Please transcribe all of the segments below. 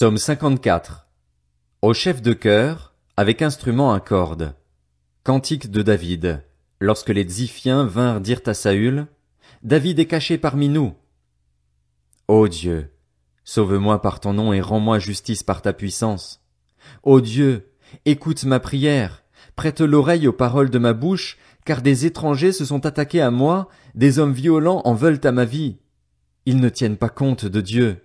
Psaume 54. Au chef de chœur, avec instrument à cordes. Cantique de David. Lorsque les Ziphiens vinrent dire à Saül, David est caché parmi nous. Ô Dieu, sauve-moi par ton nom et rends-moi justice par ta puissance. Ô Dieu, écoute ma prière, prête l'oreille aux paroles de ma bouche, car des étrangers se sont attaqués à moi, des hommes violents en veulent à ma vie. Ils ne tiennent pas compte de Dieu.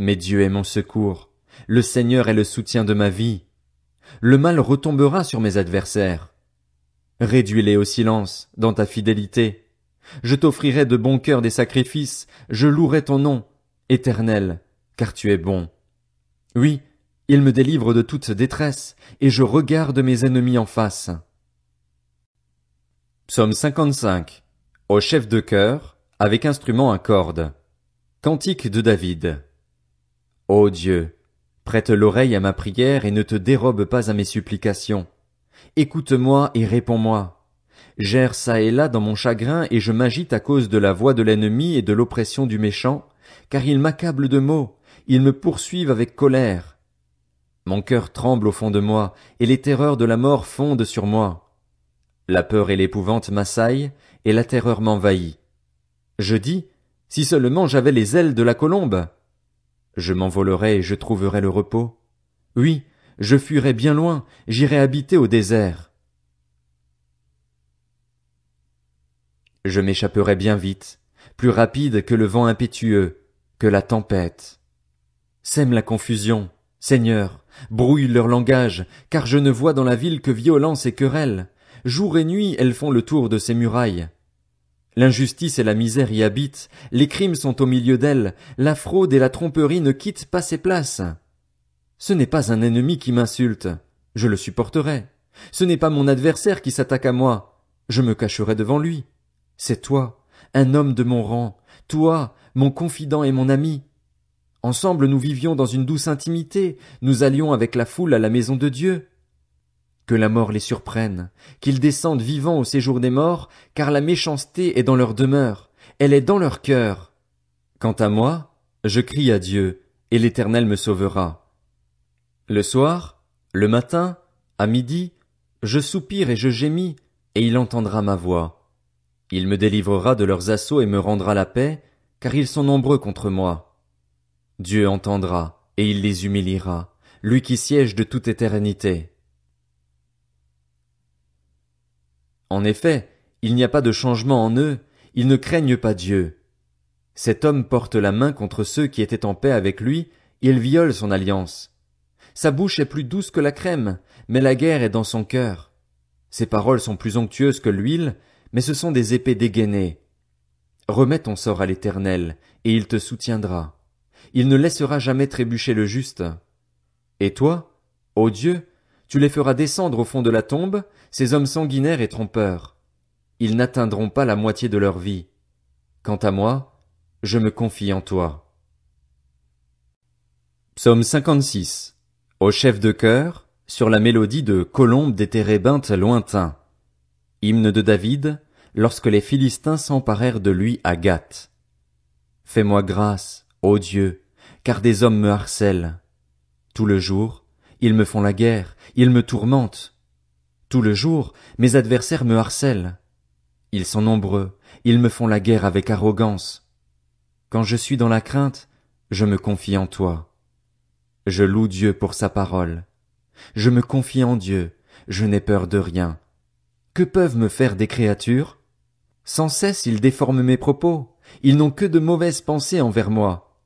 Mais Dieu est mon secours, le Seigneur est le soutien de ma vie. Le mal retombera sur mes adversaires. Réduis-les au silence, dans ta fidélité. Je t'offrirai de bon cœur des sacrifices, je louerai ton nom, éternel, car tu es bon. Oui, il me délivre de toute détresse, et je regarde mes ennemis en face. Psaume 55. Au chef de cœur, avec instrument à cordes. Cantique de David. Ô Dieu, prête l'oreille à ma prière et ne te dérobe pas à mes supplications. Écoute-moi et réponds-moi. J'erre ça et là dans mon chagrin et je m'agite à cause de la voix de l'ennemi et de l'oppression du méchant, car ils m'accablent de mots, ils me poursuivent avec colère. Mon cœur tremble au fond de moi, et les terreurs de la mort fondent sur moi. La peur et l'épouvante m'assaillent, et la terreur m'envahit. Je dis, si seulement j'avais les ailes de la colombe, je m'envolerai et je trouverai le repos. Oui, je fuirai bien loin, j'irai habiter au désert. Je m'échapperai bien vite, plus rapide que le vent impétueux, que la tempête. Sème la confusion, Seigneur, brouille leur langage, car je ne vois dans la ville que violence et querelle. Jour et nuit elles font le tour de ces murailles. L'injustice et la misère y habitent, les crimes sont au milieu d'elles, la fraude et la tromperie ne quittent pas ses places. Ce n'est pas un ennemi qui m'insulte, je le supporterai. Ce n'est pas mon adversaire qui s'attaque à moi, je me cacherai devant lui. C'est toi, un homme de mon rang, toi, mon confident et mon ami. Ensemble nous vivions dans une douce intimité, nous allions avec la foule à la maison de Dieu, que la mort les surprenne, qu'ils descendent vivants au séjour des morts, car la méchanceté est dans leur demeure, elle est dans leur cœur. Quant à moi, je crie à Dieu, et l'Éternel me sauvera. Le soir, le matin, à midi, je soupire et je gémis, et il entendra ma voix. Il me délivrera de leurs assauts et me rendra la paix, car ils sont nombreux contre moi. Dieu entendra, et il les humiliera, lui qui siège de toute éternité. En effet, il n'y a pas de changement en eux, ils ne craignent pas Dieu. Cet homme porte la main contre ceux qui étaient en paix avec lui, il viole son alliance. Sa bouche est plus douce que la crème, mais la guerre est dans son cœur. Ses paroles sont plus onctueuses que l'huile, mais ce sont des épées dégainées. Remets ton sort à l'Éternel, et il te soutiendra. Il ne laissera jamais trébucher le juste. Et toi, ô Dieu, tu les feras descendre au fond de la tombe, ces hommes sanguinaires et trompeurs. Ils n'atteindront pas la moitié de leur vie. Quant à moi, je me confie en toi. Psaume 56. Au chef de chœur, sur la mélodie de Colombe des térébintes lointains. Hymne de David, lorsque les Philistins s'emparèrent de lui à Gath. Fais-moi grâce, ô Dieu, car des hommes me harcèlent. Tout le jour, ils me font la guerre, ils me tourmentent. Tout le jour, mes adversaires me harcèlent. Ils sont nombreux, ils me font la guerre avec arrogance. Quand je suis dans la crainte, je me confie en toi. Je loue Dieu pour sa parole. Je me confie en Dieu, je n'ai peur de rien. Que peuvent me faire des créatures? Sans cesse ils déforment mes propos, ils n'ont que de mauvaises pensées envers moi.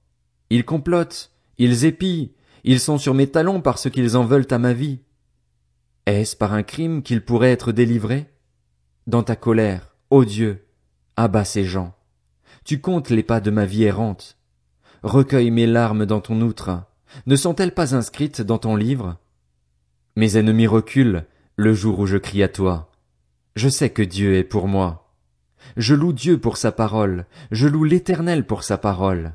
Ils complotent, ils épient, ils sont sur mes talons parce qu'ils en veulent à ma vie. Est-ce par un crime qu'ils pourraient être délivrés? Dans ta colère, ô Dieu, abats ces gens. Tu comptes les pas de ma vie errante. Recueille mes larmes dans ton outre. Ne sont-elles pas inscrites dans ton livre? Mes ennemis reculent le jour où je crie à toi. Je sais que Dieu est pour moi. Je loue Dieu pour sa parole, je loue l'Éternel pour sa parole.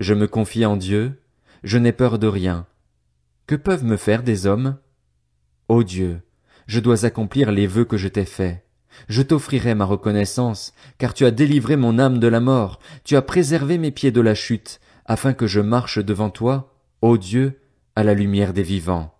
Je me confie en Dieu, je n'ai peur de rien. Que peuvent me faire des hommes? Ô oh Dieu, je dois accomplir les vœux que je t'ai faits. Je t'offrirai ma reconnaissance, car tu as délivré mon âme de la mort, tu as préservé mes pieds de la chute, afin que je marche devant toi, ô Dieu, à la lumière des vivants.